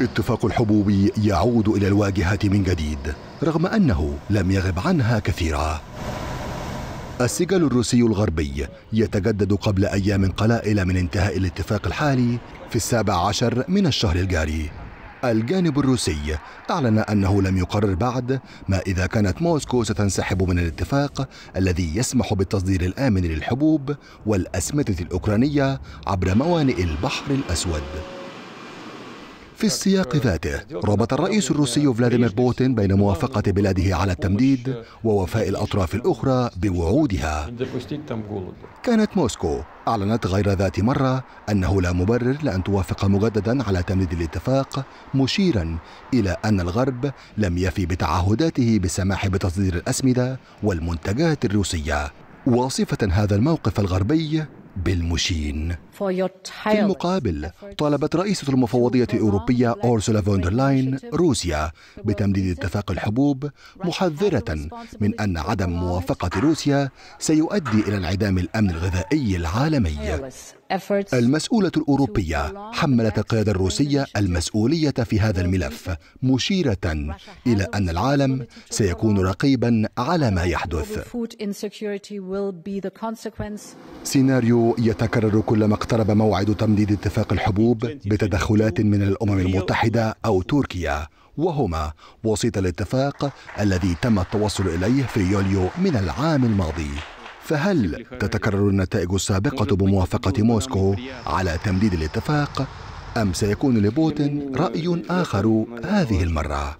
اتفاق الحبوب يعود إلى الواجهة من جديد رغم أنه لم يغب عنها كثيرا السجل الروسي الغربي يتجدد قبل أيام قلائل من انتهاء الاتفاق الحالي في السابع عشر من الشهر الجاري الجانب الروسي أعلن أنه لم يقرر بعد ما إذا كانت موسكو ستنسحب من الاتفاق الذي يسمح بالتصدير الآمن للحبوب والأسمدة الأوكرانية عبر موانئ البحر الأسود في السياق ذاته ربط الرئيس الروسي فلاديمير بوتين بين موافقة بلاده على التمديد ووفاء الأطراف الأخرى بوعودها كانت موسكو أعلنت غير ذات مرة أنه لا مبرر لأن توافق مجددا على تمديد الاتفاق مشيرا إلى أن الغرب لم يفي بتعهداته بالسماح بتصدير الأسمدة والمنتجات الروسية واصفة هذا الموقف الغربي بالمشين في المقابل طالبت رئيسة المفوضية الأوروبية أورسولا فوندرلاين روسيا بتمديد اتفاق الحبوب محذرة من أن عدم موافقة روسيا سيؤدي إلى انعدام الأمن الغذائي العالمي المسؤولة الأوروبية حملت القيادة الروسية المسؤولية في هذا الملف مشيرة إلى أن العالم سيكون رقيبا على ما يحدث سيناريو يتكرر كلما اقترب موعد تمديد اتفاق الحبوب بتدخلات من الأمم المتحدة أو تركيا وهما وسيط الاتفاق الذي تم التوصل إليه في يوليو من العام الماضي فهل تتكرر النتائج السابقة بموافقة موسكو على تمديد الاتفاق أم سيكون لبوتين رأي آخر هذه المرة؟